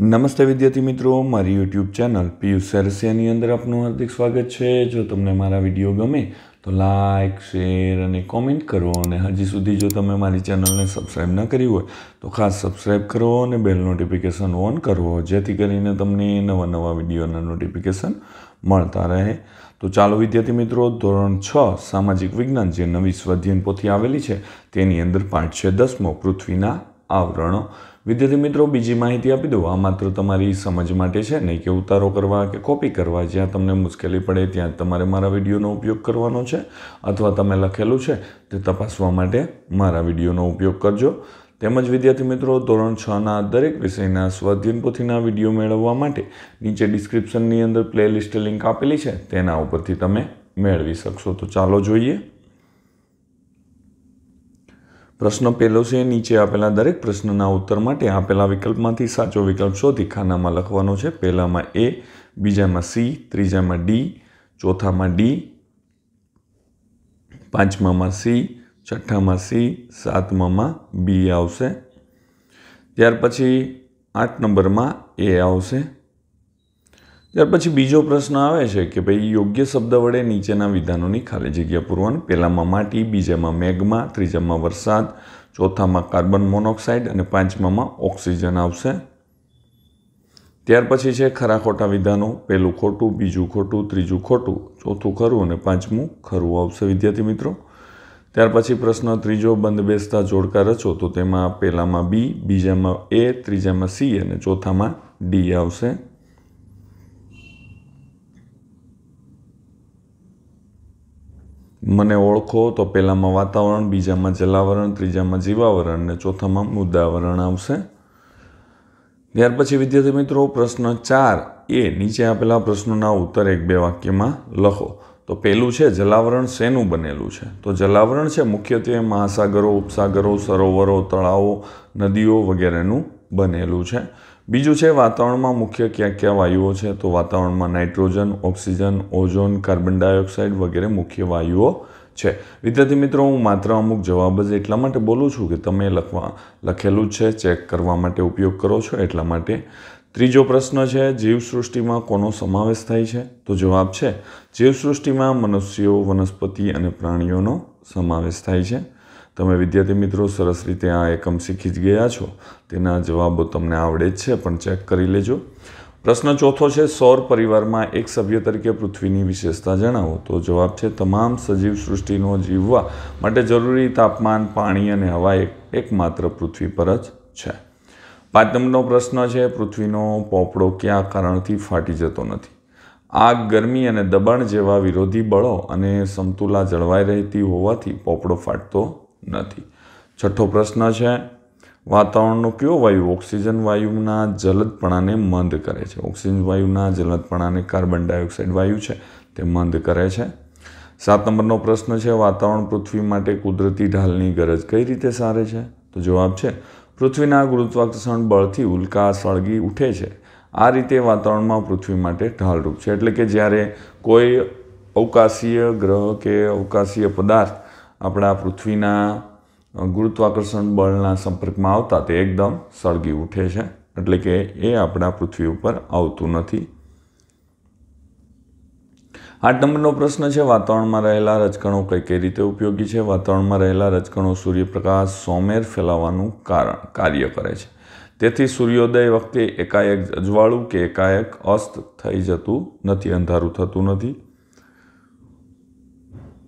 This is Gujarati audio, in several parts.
નમસ્તે વિદ્યાર્થી મિત્રો મારી યુટ્યુબ ચેનલ પિયુષ સેરસિયાની અંદર આપનું હાર્દિક સ્વાગત છે જો તમને મારા વિડીયો ગમે તો લાઈક શેર અને કોમેન્ટ કરો અને હજી સુધી જો તમે મારી ચેનલને સબસ્ક્રાઈબ ન કરી હોય તો ખાસ સબસ્ક્રાઈબ કરો અને બેલ નોટિફિકેશન ઓન કરવો જેથી કરીને તમને નવા નવા વિડીયોના નોટિફિકેશન મળતા રહે તો ચાલો વિદ્યાર્થી મિત્રો ધોરણ છ સામાજિક વિજ્ઞાન જે નવી સ્વાધ્યાયન પોથી આવેલી છે તેની અંદર પાઠ છે દસમો પૃથ્વીના આવરણો વિદ્યાર્થી મિત્રો બીજી માહિતી આપી દઉં આ માત્ર તમારી સમજ માટે છે નહીં કે ઉતારો કરવા કે કોપી કરવા જ્યાં તમને મુશ્કેલી પડે ત્યાં તમારે મારા વિડીયોનો ઉપયોગ કરવાનો છે અથવા તમે લખેલું છે તે તપાસવા માટે મારા વિડીયોનો ઉપયોગ કરજો તેમજ વિદ્યાર્થી મિત્રો ધોરણ છના દરેક વિષયના સ્વાધ્યન પોથીના વિડીયો મેળવવા માટે નીચે ડિસ્ક્રિપ્શનની અંદર પ્લેલિસ્ટ લિંક આપેલી છે તેના ઉપરથી તમે મેળવી શકશો તો ચાલો જોઈએ પ્રશ્ન પહેલો છે નીચે આપેલા દરેક પ્રશ્નના ઉત્તર માટે આપેલા વિકલ્પમાંથી સાચો વિકલ્પ શોધી ખાનામાં લખવાનો છે પહેલામાં એ બીજામાં સી ત્રીજામાં ડી ચોથામાં ડી પાંચમામાં સી છઠ્ઠામાં સી સાતમામાં બી આવશે ત્યાર પછી આઠ નંબરમાં એ આવશે ત્યાર પછી બીજો પ્રશ્ન આવે છે કે ભાઈ યોગ્ય શબ્દ વડે નીચેના વિધાનોની ખાલી જગ્યા પૂરવાની પહેલામાં માટી બીજામાં મેઘમાં ત્રીજામાં વરસાદ ચોથામાં કાર્બન મોનોક્સાઇડ અને પાંચમામાં ઓક્સિજન આવશે ત્યાર પછી છે ખરા ખોટા વિધાનો પહેલું ખોટું બીજું ખોટું ત્રીજું ખોટું ચોથું ખરું અને પાંચમું ખરું આવશે વિદ્યાર્થી મિત્રો ત્યાર પછી પ્રશ્ન ત્રીજો બંધ બેસતા જોડકા રચો તો તેમાં પહેલામાં બી બીજામાં એ ત્રીજામાં સી અને ચોથામાં ડી આવશે મને ઓળખો તો પહેલાંમાં વાતાવરણ બીજામાં જલાવરણ ત્રીજામાં જીવાવરણ અને ચોથામાં મુદ્દાવરણ આવશે ત્યાર પછી વિદ્યાર્થી મિત્રો પ્રશ્ન ચાર એ નીચે આપેલા પ્રશ્નોના ઉત્તર એક બે વાક્યમાં લખો તો પહેલું છે જલાવરણ શેનું બનેલું છે તો જલાવરણ છે મુખ્યત્વે મહાસાગરો ઉપસાગરો સરોવરો તળાવો નદીઓ વગેરેનું બનેલું છે બીજું છે વાતાવરણમાં મુખ્ય કયા કયા વાયુઓ છે તો વાતાવરણમાં nitrogen oxygen ozone carbon dioxide વગેરે મુખ્ય વાયુઓ છે વિદ્યાર્થી મિત્રો હું માત્ર અમુક જવાબ જ એટલા માટે બોલું છું કે તમે લખવા લખેલું છે ચેક કરવા માટે ઉપયોગ કરો છો એટલા માટે ત્રીજો પ્રશ્ન છે જીવસૃષ્ટિમાં કોનો સમાવેશ થાય છે તો જવાબ છે જીવસૃષ્ટિમાં મનુષ્યો વનસ્પતિ અને પ્રાણીઓનો સમાવેશ થાય છે તમે વિદ્યાર્થી મિત્રો સરસ રીતે આ એકમ શીખી જ ગયા છો તેના જવાબો તમને આવડે જ છે પણ ચેક કરી લેજો પ્રશ્ન ચોથો છે સૌર પરિવારમાં એક સભ્ય તરીકે પૃથ્વીની વિશેષતા જણાવો તો જવાબ છે તમામ સજીવ સૃષ્ટિનો જીવવા માટે જરૂરી તાપમાન પાણી અને હવા એકમાત્ર પૃથ્વી પર જ છે પાંચ નંબરનો પ્રશ્ન છે પૃથ્વીનો પોપડો કયા કારણથી ફાટી જતો નથી આગ ગરમી અને દબાણ જેવા વિરોધી બળો અને સમતુલા જળવાઈ રહેતી હોવાથી પોપડો ફાટતો નથી છઠ્ઠો પ્રશ્ન છે વાતાવરણનો કયો વાયુ ઓક્સિજન વાયુના જલદપણાને મંદ કરે છે ઓક્સિજન વાયુના જલદપણાને કાર્બન ડાયોક્સાઇડ વાયુ છે તે મંદ કરે છે સાત નંબરનો પ્રશ્ન છે વાતાવરણ પૃથ્વી માટે કુદરતી ઢાલની ગરજ કઈ રીતે સારે છે તો જવાબ છે પૃથ્વીના ગુરુત્વાકર્ષણ બળથી ઉલ્કા સળગી ઉઠે છે આ રીતે વાતાવરણમાં પૃથ્વી માટે ઢાલરૂપ છે એટલે કે જ્યારે કોઈ અવકાશીય ગ્રહ કે અવકાશીય પદાર્થ આપણા પૃથ્વીના ગુરુત્વાકર્ષણ બળના સંપર્કમાં આવતા તે એકદમ સળગી ઉઠે છે એટલે કે એ આપણા પૃથ્વી ઉપર આવતું નથી આઠ નંબરનો પ્રશ્ન છે વાતાવરણમાં રહેલા રજકણો કઈ કઈ રીતે ઉપયોગી છે વાતાવરણમાં રહેલા રજકણો સૂર્યપ્રકાશ સોમેર ફેલાવવાનું કારણ કાર્ય કરે છે તેથી સૂર્યોદય વખતે એકાએક અજવાળું કે એકાએક અસ્ત થઈ જતું નથી અંધારું થતું નથી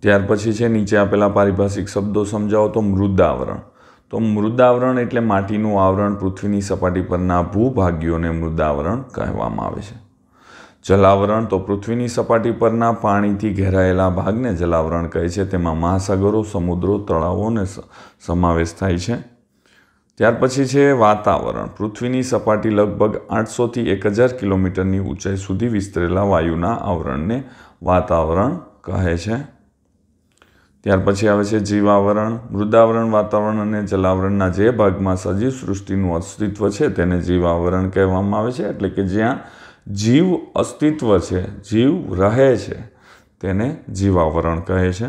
ત્યાર પછી છે નીચે આપેલા પારિભાષિક શબ્દો સમજાવો તો મૃદાવરણ તો મૃદાવરણ એટલે માટીનું આવરણ પૃથ્વીની સપાટી પરના ભૂભાગ્યોને મૃદાવરણ કહેવામાં આવે છે જલાવરણ તો પૃથ્વીની સપાટી પરના પાણીથી ઘેરાયેલા ભાગને જલાવરણ કહે છે તેમાં મહાસાગરો સમુદ્રો તળાવોને સમાવેશ થાય છે ત્યાર પછી છે વાતાવરણ પૃથ્વીની સપાટી લગભગ આઠસોથી એક હજાર કિલોમીટરની ઊંચાઈ સુધી વિસ્તરેલા વાયુના આવરણને વાતાવરણ કહે છે ત્યાર પછી આવે છે જીવાવરણ મૃદાવરણ વાતાવરણ અને જલાવરણના જે ભાગમાં સજીવ સૃષ્ટિનું અસ્તિત્વ છે તેને જીવાવરણ કહેવામાં આવે છે એટલે કે જ્યાં જીવ અસ્તિત્વ છે જીવ રહે છે તેને જીવાવરણ કહે છે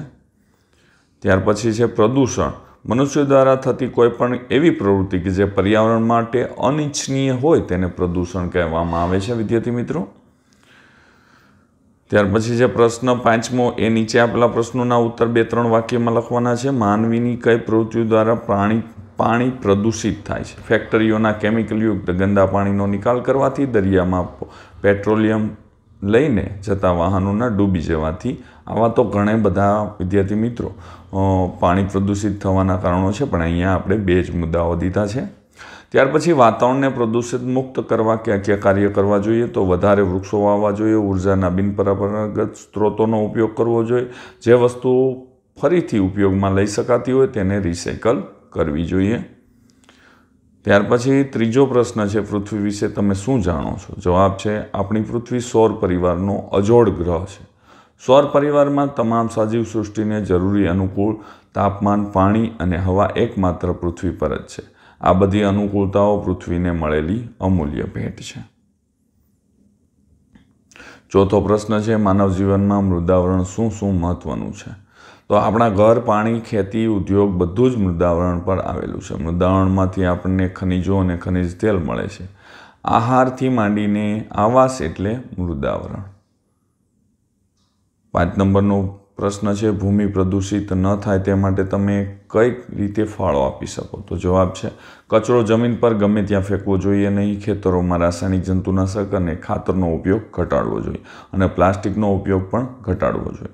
ત્યાર પછી છે પ્રદૂષણ મનુષ્ય દ્વારા થતી કોઈપણ એવી પ્રવૃત્તિ કે જે પર્યાવરણ માટે અનિચ્છનીય હોય તેને પ્રદૂષણ કહેવામાં આવે છે વિદ્યાર્થી મિત્રો ત્યાર પછી છે પ્રશ્ન પાંચમો એ નીચે આપેલા પ્રશ્નોના ઉત્તર બે ત્રણ વાક્યમાં લખવાના છે માનવીની કઈ પ્રવૃત્તિઓ દ્વારા પ્રાણી પાણી પ્રદૂષિત થાય છે ફેક્ટરીઓના કેમિકલયુક્ત ગંદા પાણીનો નિકાલ કરવાથી દરિયામાં પેટ્રોલિયમ લઈને જતા વાહનોના ડૂબી જવાથી આવા તો ઘણા બધા વિદ્યાર્થી મિત્રો પાણી પ્રદૂષિત થવાના કારણો છે પણ અહીંયા આપણે બે જ મુદ્દાઓ દીધા છે ત્યાર પછી વાતાવરણને પ્રદૂષિત મુક્ત કરવા ક્યાં ક્યાં કાર્ય કરવા જોઈએ તો વધારે વૃક્ષો વાવવા જોઈએ ઉર્જાના બિનપરંપરાગત સ્ત્રોતોનો ઉપયોગ કરવો જોઈએ જે વસ્તુઓ ફરીથી ઉપયોગમાં લઈ શકાતી હોય તેને રિસાયકલ કરવી જોઈએ ત્યાર પછી ત્રીજો પ્રશ્ન છે પૃથ્વી વિશે તમે શું જાણો છો જવાબ છે આપણી પૃથ્વી સૌર પરિવારનો અજોડ ગ્રહ છે સૌર પરિવારમાં તમામ સજીવ સૃષ્ટિને જરૂરી અનુકૂળ તાપમાન પાણી અને હવા એકમાત્ર પૃથ્વી પર જ છે આ બધી અનુકૂળતાઓ પૃથ્વીને મળેલી અમૂલ્ય ભેટ છે ચોથો પ્રશ્ન છે માનવ જીવનમાં મૃદાવરણ શું શું મહત્વનું છે તો આપણા ઘર પાણી ખેતી ઉદ્યોગ બધું જ મૃદાવરણ પર આવેલું છે મૃદાવરણમાંથી આપણને ખનિજો અને ખનિજ તેલ મળે છે આહારથી માંડીને આવાસ એટલે મૃદાવરણ પાંચ નંબરનો પ્રશ્ન છે ભૂમિ પ્રદૂષિત ન થાય તે માટે તમે કઈ રીતે ફાળો આપી શકો તો જવાબ છે કચરો જમીન પર ગમે ત્યાં ફેંકવો જોઈએ નહીં ખેતરોમાં રાસાયણિક જંતુનાશક અને ખાતરનો ઉપયોગ ઘટાડવો જોઈએ અને પ્લાસ્ટિકનો ઉપયોગ પણ ઘટાડવો જોઈએ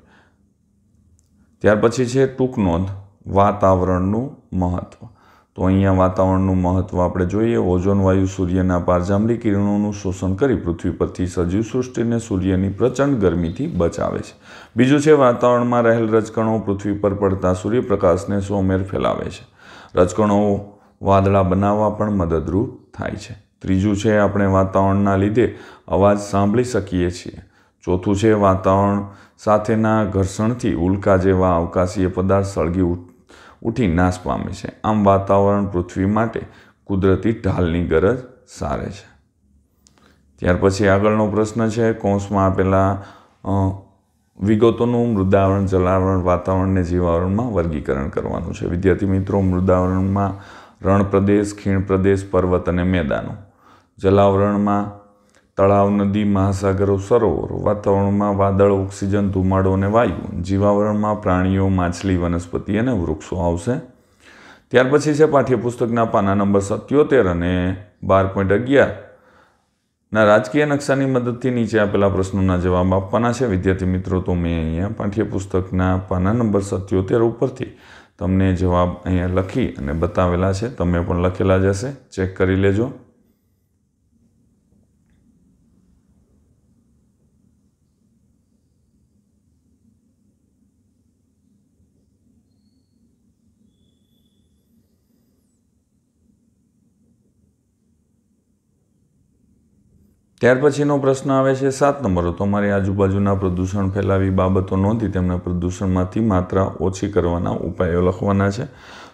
ત્યાર પછી છે ટૂંકનોંધ વાતાવરણનું મહત્ત્વ તો અહીંયા વાતાવરણનું મહત્ત્વ આપણે જોઈએ ઓઝોન વાયુ સૂર્યના પારજાંબલી કિરણોનું શોષણ કરી પૃથ્વી પરથી સજીવ સૃષ્ટિને સૂર્યની પ્રચંડ ગરમીથી બચાવે છે બીજું છે વાતાવરણમાં રહેલ રજકણો પૃથ્વી પર પડતા સૂર્યપ્રકાશને સોમેર ફેલાવે છે રજકણો વાદળા બનાવવા પણ મદદરૂપ થાય છે ત્રીજું છે આપણે વાતાવરણના લીધે અવાજ સાંભળી શકીએ છીએ ચોથું છે વાતાવરણ સાથેના ઘર્ષણથી ઉલ્કા જેવા અવકાશીય પદાર્થ સળગી ઉઠ ઉઠી નાશ પામે છે આમ વાતાવરણ પૃથ્વી માટે કુદરતી ઢાલની ગરજ સારે છે ત્યાર પછી આગળનો પ્રશ્ન છે કૌંસમાં આપેલા વિગતોનું મૃદાવરણ જલાવરણ વાતાવરણને જીવાવરણમાં વર્ગીકરણ કરવાનું છે વિદ્યાર્થી મિત્રો મૃદાવરણમાં રણ પ્રદેશ ખીણ પ્રદેશ પર્વત અને મેદાનો જલાવરણમાં તળાવ નદી મહાસાગરો સરોવર વાતાવરણમાં વાદળ ઓક્સિજન ધુમાડો અને વાયુ જીવાવરણમાં પ્રાણીઓ માછલી વનસ્પતિ અને વૃક્ષો આવશે ત્યાર પછી છે પાઠ્યપુસ્તકના પાના નંબર સત્યોતેર અને બાર પોઈન્ટ અગિયાર ના રાજકીય નકશાની મદદથી નીચે આપેલા પ્રશ્નોના જવાબ આપવાના છે વિદ્યાર્થી મિત્રો તો મેં અહીંયા પાઠ્યપુસ્તકના પાના નંબર સત્યોતેર ઉપરથી તમને જવાબ અહીંયા લખી અને બતાવેલા છે તમે પણ લખેલા જશે ચેક કરી લેજો ત્યાર પછીનો પ્રશ્ન આવે છે સાત નંબર તમારી આજુબાજુના પ્રદૂષણ ફેલાવી બાબતો નહોતી તેમના પ્રદૂષણમાંથી માત્રા ઓછી કરવાના ઉપાયો લખવાના છે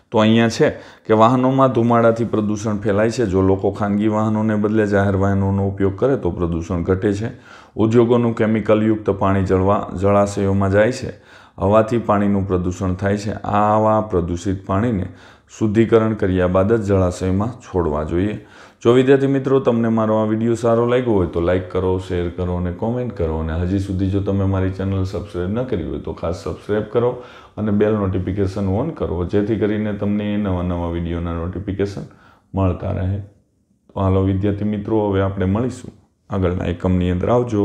તો અહીંયા છે કે વાહનોમાં ધુમાડાથી પ્રદૂષણ ફેલાય છે જો લોકો ખાનગી વાહનોને બદલે જાહેર વાહનોનો ઉપયોગ કરે તો પ્રદૂષણ ઘટે છે ઉદ્યોગોનું કેમિકલયુક્ત પાણી જળવા જળાશયોમાં જાય છે હવાથી પાણીનું પ્રદૂષણ થાય છે આવા પ્રદૂષિત પાણીને શુદ્ધિકરણ કર્યા બાદ જ જળાશયમાં છોડવા જોઈએ જો વિદ્યાર્થી મિત્રો તમને મારો આ વિડીયો સારો લાગ્યો હોય તો લાઇક કરો શેર કરો અને કોમેન્ટ કરો અને હજી સુધી જો તમે મારી ચેનલ સબસ્ક્રાઈબ ન કરી હોય તો ખાસ સબસ્ક્રાઈબ કરો અને બેલ નોટિફિકેશન ઓન કરો જેથી કરીને તમને એ નવા નવા વિડીયોના નોટિફિકેશન મળતા રહે તો હાલો વિદ્યાર્થી મિત્રો હવે આપણે મળીશું આગળના એકમની અંદર આવજો